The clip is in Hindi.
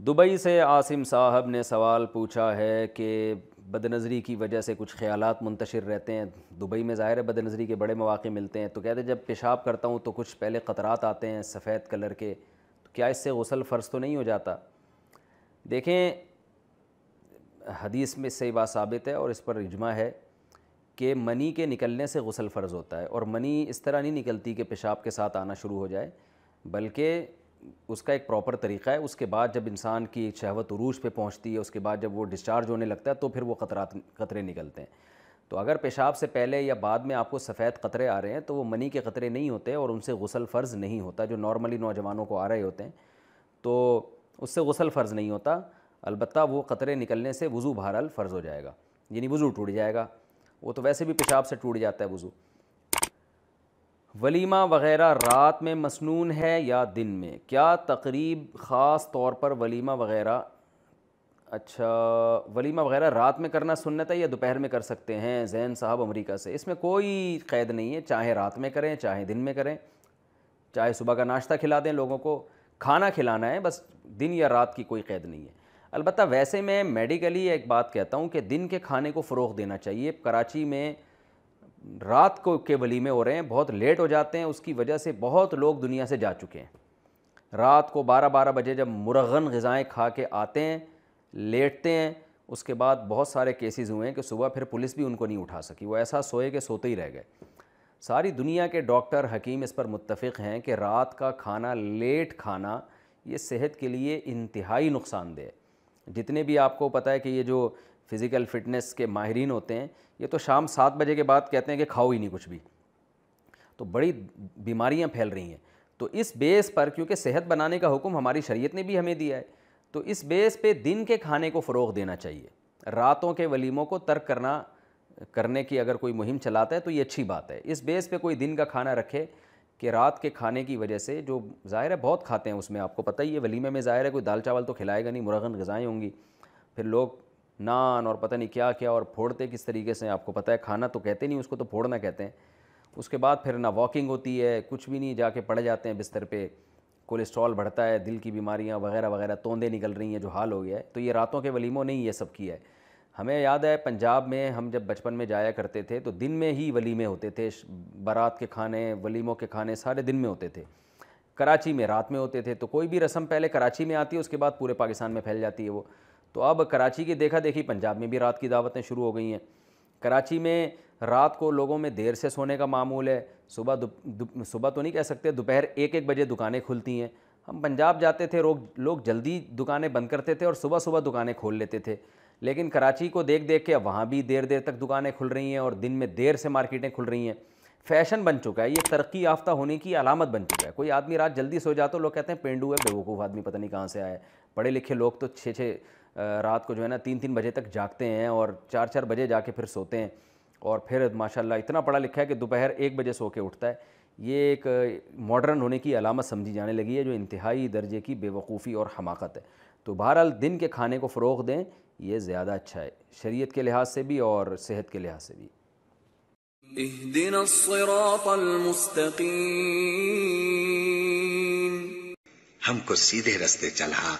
दुबई से आसिम साहब ने सवाल पूछा है कि बदनज़री की वजह से कुछ ख्याल मुंतशर रहते हैं दुबई में ज़ाहिर है बदनज़री के बड़े मौाक़े मिलते हैं तो कहते हैं जब पेशाब करता हूँ तो कुछ पहले ख़तरात आते हैं सफ़ेद कलर के तो क्या इससे गसल फ़र्ज तो नहीं हो जाता देखें हदीस में से बात साबित है और इस पर इजमा है कि मनी के निकलने से गसल फ़र्ज़ होता है और मनी इस तरह नहीं निकलती कि पेशाब के साथ आना शुरू हो जाए बल्कि उसका एक प्रॉपर तरीका है उसके बाद जब इंसान की शहवत उरूज पे पहुंचती है उसके बाद जब वो डिस्चार्ज होने लगता है तो फिर वो खतरा ख़तरे निकलते हैं तो अगर पेशाब से पहले या बाद में आपको सफ़ेद ख़तरे आ रहे हैं तो वो मनी के ख़तरे नहीं होते और उनसे गसल फ़र्ज़ नहीं होता जो नॉर्मली नौजवानों को आ रहे होते हैं तो उससे गसल फ़र्ज़ नहीं होता अलबत् वो ख़तरे निकलने से वज़ू बहरहाल फ़र्ज़ हो जाएगा यानी वज़ू टूट जाएगा वो तो वैसे भी पेशाब से टूट जाता है वज़ू वलीमा वगैरह रात में मसनून है या दिन में क्या तकरीब ख़ास तौर पर वलीमा वगैरह अच्छा वलीमा वगैरह रात में करना सुन्नत है या दोपहर में कर सकते हैं जैन साहब अमेरिका से इसमें कोई क़ैद नहीं है चाहे रात में करें चाहे दिन में करें चाहे सुबह का नाश्ता खिला दें लोगों को खाना खिलाना है बस दिन या रात की कोई क़ैद नहीं है अलबत्त वैसे मैं मेडिकली एक बात कहता हूँ कि दिन के खाने को फ़रोग देना चाहिए कराची में रात को के वलीमे हो रहे हैं बहुत लेट हो जाते हैं उसकी वजह से बहुत लोग दुनिया से जा चुके हैं रात को 12-12 बजे जब मुरगन गज़ाएँ खा के आते हैं लेटते हैं उसके बाद बहुत सारे केसेस हुए हैं कि सुबह फिर पुलिस भी उनको नहीं उठा सकी वो ऐसा सोए के सोते ही रह गए सारी दुनिया के डॉक्टर हकीम इस पर मुतफ़ हैं कि रात का खाना लेट खाना ये सेहत के लिए इंतहाई नुकसानदेह जितने भी आपको पता है कि ये जो फ़िज़िकल फ़िटनेस के माहरीन होते हैं ये तो शाम सात बजे के बाद कहते हैं कि खाओ ही नहीं कुछ भी तो बड़ी बीमारियाँ फैल रही हैं तो इस बेस पर क्योंकि सेहत बनाने का हुक्म हमारी शरीयत ने भी हमें दिया है तो इस बेस पे दिन के खाने को फ़रोग देना चाहिए रातों के वलीमों को तर्क करना करने की अगर कोई मुहिम चलाता है तो ये अच्छी बात है इस बेस पे कोई दिन का खाना रखे कि रात के खाने की वजह से जो ज़ाहिर है बहुत खाते हैं उसमें आपको पता ही है वलीमे में ज़ाहिर है कोई दाल चावल तो खिलाएगा नहीं मुरगन गज़ाएँ होंगी फिर लोग नान और पता नहीं क्या क्या और फोड़ते किस तरीके से आपको पता है खाना तो कहते नहीं उसको तो फोड़ना कहते हैं उसके बाद फिर ना वॉकिंग होती है कुछ भी नहीं जाके पड़ जाते हैं बिस्तर पे कोलेस्ट्रॉल बढ़ता है दिल की बीमारियां वगैरह वगैरह तोंदे निकल रही हैं जो हाल हो गया है तो ये रातों के वलीमों ने ही ये सब किया है हमें याद है पंजाब में हम जब बचपन में जाया करते थे तो दिन में ही वलीमे होते थे बारात के खाने वलीमों के खाने सारे दिन में होते थे कराची में रात में होते थे तो कोई भी रस्म पहले कराची में आती है उसके बाद पूरे पाकिस्तान में फैल जाती है वो तो अब कराची की देखा देखी पंजाब में भी रात की दावतें शुरू हो गई हैं कराची में रात को लोगों में देर से सोने का मामूल है सुबह सुबह तो नहीं कह सकते दोपहर एक एक बजे दुकानें खुलती हैं हम पंजाब जाते थे लोग लोग जल्दी दुकानें बंद करते थे और सुबह सुबह दुकानें खोल लेते थे लेकिन कराची को देख देख के अब वहाँ भी देर देर तक दुकानें खुल रही हैं और दिन में देर से मार्केटें खुल रही हैं फैशन बन चुका है ये तरक्की याफ्ता होने की अलामत बन चुका है कोई आदमी रात जल्दी सो जाता तो लोग कहते हैं पेंडू है बेवकूफ़ आदमी पता नहीं कहाँ से आए पढ़े लिखे लोग तो छः छः रात को जो है ना तीन तीन बजे तक जागते हैं और चार चार बजे जाके फिर सोते हैं और फिर माशाल्लाह इतना पढ़ा लिखा है कि दोपहर एक बजे सो के उठता है ये एक मॉडर्न होने की अलामत समझी जाने लगी है जो इंतहाई दर्जे की बेवकूफ़ी और हमाकत है तो बहरहाल दिन के खाने को फ़रोग दें ये ज़्यादा अच्छा है शरीयत के लिहाज से भी और सेहत के लिहाज से भी हमको सीधे रास्ते चला